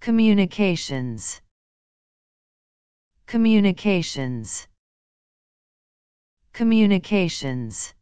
Communications Communications Communications